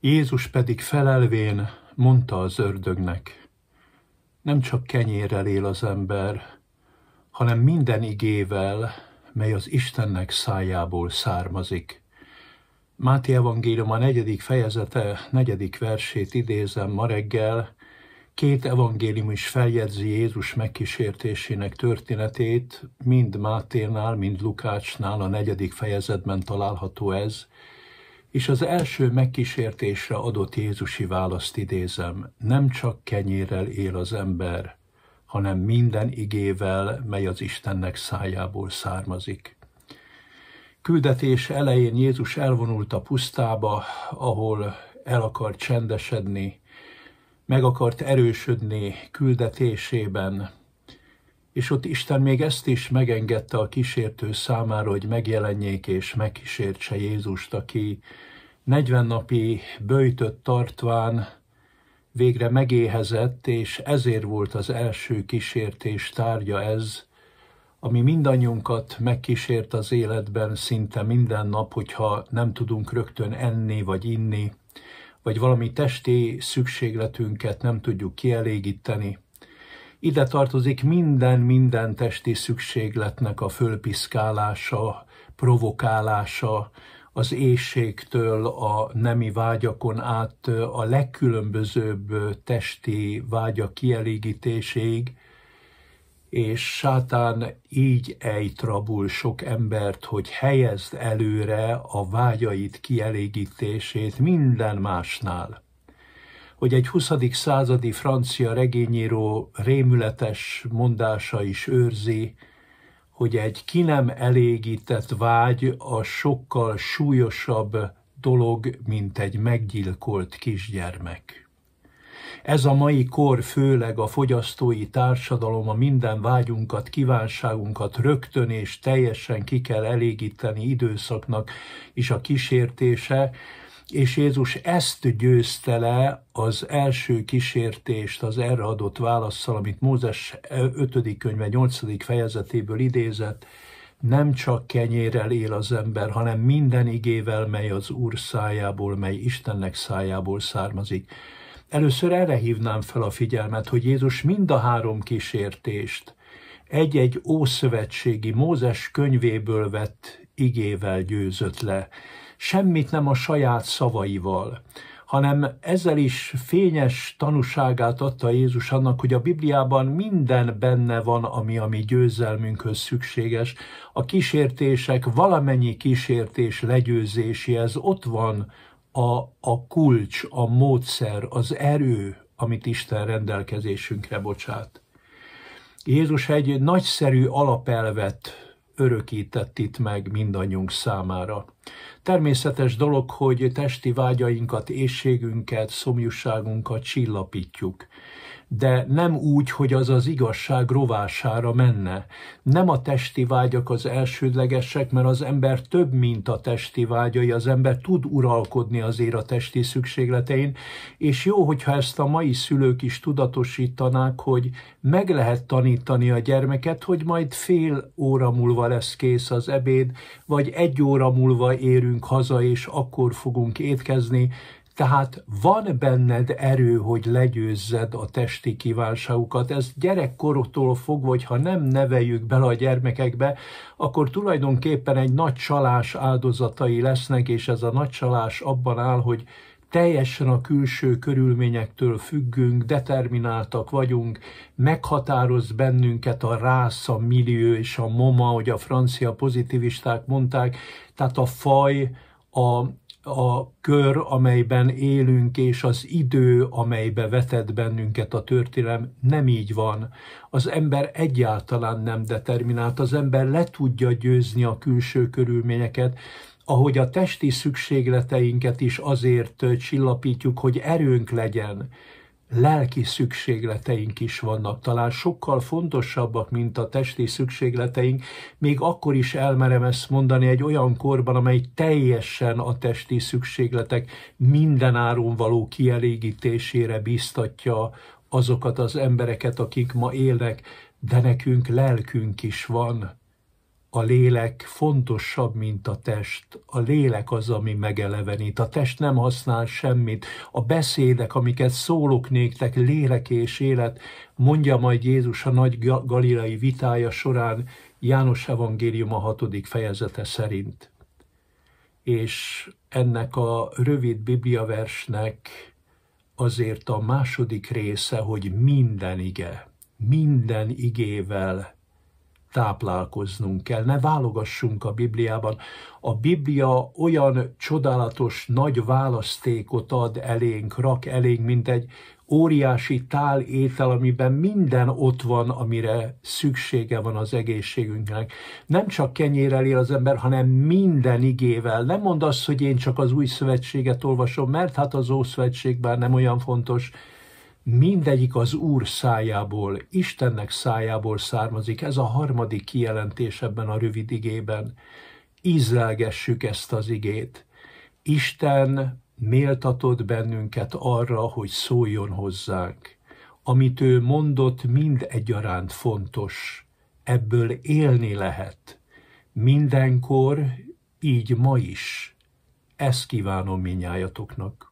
Jézus pedig felelvén mondta az ördögnek, nem csak kenyérrel él az ember, hanem minden igével, mely az Istennek szájából származik. Máté evangélium a negyedik fejezete, negyedik versét idézem ma reggel. Két evangélium is feljegyzi Jézus megkísértésének történetét, mind Máténál, mind Lukácsnál a negyedik fejezetben található ez, és az első megkísértésre adott Jézusi választ idézem, nem csak kenyérrel él az ember, hanem minden igével, mely az Istennek szájából származik. Küldetés elején Jézus elvonult a pusztába, ahol el akart csendesedni, meg akart erősödni küldetésében, és ott Isten még ezt is megengedte a kísértő számára, hogy megjelenjék és megkísértse Jézust, aki 40 napi böjtött tartván végre megéhezett, és ezért volt az első kísértés tárgya ez, ami mindannyiunkat megkísért az életben szinte minden nap, hogyha nem tudunk rögtön enni vagy inni, vagy valami testi szükségletünket nem tudjuk kielégíteni ide tartozik minden minden testi szükségletnek a fölpiszkálása, provokálása, az éjségtől a nemi vágyakon át a legkülönbözőbb testi vágya kielégítéséig, és sátán így ejtrabul sok embert, hogy helyezd előre a vágyait kielégítését minden másnál hogy egy 20. századi francia regényíró rémületes mondása is őrzi, hogy egy ki nem elégített vágy a sokkal súlyosabb dolog, mint egy meggyilkolt kisgyermek. Ez a mai kor, főleg a fogyasztói társadalom a minden vágyunkat, kívánságunkat rögtön és teljesen ki kell elégíteni időszaknak is a kísértése, és Jézus ezt győzte le az első kísértést az erre adott válaszsal, amit Mózes 5. könyve 8. fejezetéből idézett, nem csak kenyérrel él az ember, hanem minden igével, mely az Úr szájából, mely Istennek szájából származik. Először erre hívnám fel a figyelmet, hogy Jézus mind a három kísértést egy-egy ószövetségi Mózes könyvéből vett igével győzött le semmit nem a saját szavaival, hanem ezzel is fényes tanúságát adta Jézus annak, hogy a Bibliában minden benne van, ami a mi győzelmünkhöz szükséges. A kísértések, valamennyi kísértés legyőzéséhez ott van a, a kulcs, a módszer, az erő, amit Isten rendelkezésünkre bocsát. Jézus egy nagyszerű alapelvet örökített itt meg mindannyiunk számára. Természetes dolog, hogy testi vágyainkat, ésségünket, szomjúságunkat csillapítjuk de nem úgy, hogy az az igazság rovására menne. Nem a testi vágyak az elsődlegesek, mert az ember több, mint a testi vágyai, az ember tud uralkodni azért a testi szükségletein, és jó, hogyha ezt a mai szülők is tudatosítanák, hogy meg lehet tanítani a gyermeket, hogy majd fél óra múlva lesz kész az ebéd, vagy egy óra múlva érünk haza, és akkor fogunk étkezni, tehát van benned erő, hogy legyőzzed a testi kívánságukat. Ez gyerekkorotól fogva, hogyha nem neveljük bele a gyermekekbe, akkor tulajdonképpen egy nagy csalás áldozatai lesznek, és ez a nagy csalás abban áll, hogy teljesen a külső körülményektől függünk, determináltak vagyunk, meghatároz bennünket a rász, a millió és a moma, hogy a francia pozitivisták mondták, tehát a faj, a, a kör, amelyben élünk, és az idő, amelybe vetett bennünket a történelem, nem így van. Az ember egyáltalán nem determinált, az ember le tudja győzni a külső körülményeket, ahogy a testi szükségleteinket is azért csillapítjuk, hogy erőnk legyen, lelki szükségleteink is vannak, talán sokkal fontosabbak, mint a testi szükségleteink, még akkor is elmerem ezt mondani egy olyan korban, amely teljesen a testi szükségletek mindenáron való kielégítésére biztatja azokat az embereket, akik ma élnek, de nekünk lelkünk is van a lélek fontosabb, mint a test. A lélek az, ami megelevenít. A test nem használ semmit. A beszédek, amiket szólok néktek, lélek és élet, mondja majd Jézus a nagy galilai vitája során János Evangélium a hatodik fejezete szerint. És ennek a rövid bibliaversnek azért a második része, hogy minden ige, minden igével táplálkoznunk kell, ne válogassunk a Bibliában. A Biblia olyan csodálatos nagy választékot ad elénk, rak elénk, mint egy óriási tál étel, amiben minden ott van, amire szüksége van az egészségünknek. Nem csak kenyérrel él az ember, hanem minden igével. Nem mondd azt, hogy én csak az új szövetséget olvasom, mert hát az ószövetségben nem olyan fontos, mindegyik az Úr szájából, Istennek szájából származik. Ez a harmadik kijelentés ebben a rövid igében. Ízlelgessük ezt az igét. Isten méltatott bennünket arra, hogy szóljon hozzánk. Amit ő mondott, mind egyaránt fontos. Ebből élni lehet. Mindenkor, így ma is. Ezt kívánom minnyájatoknak.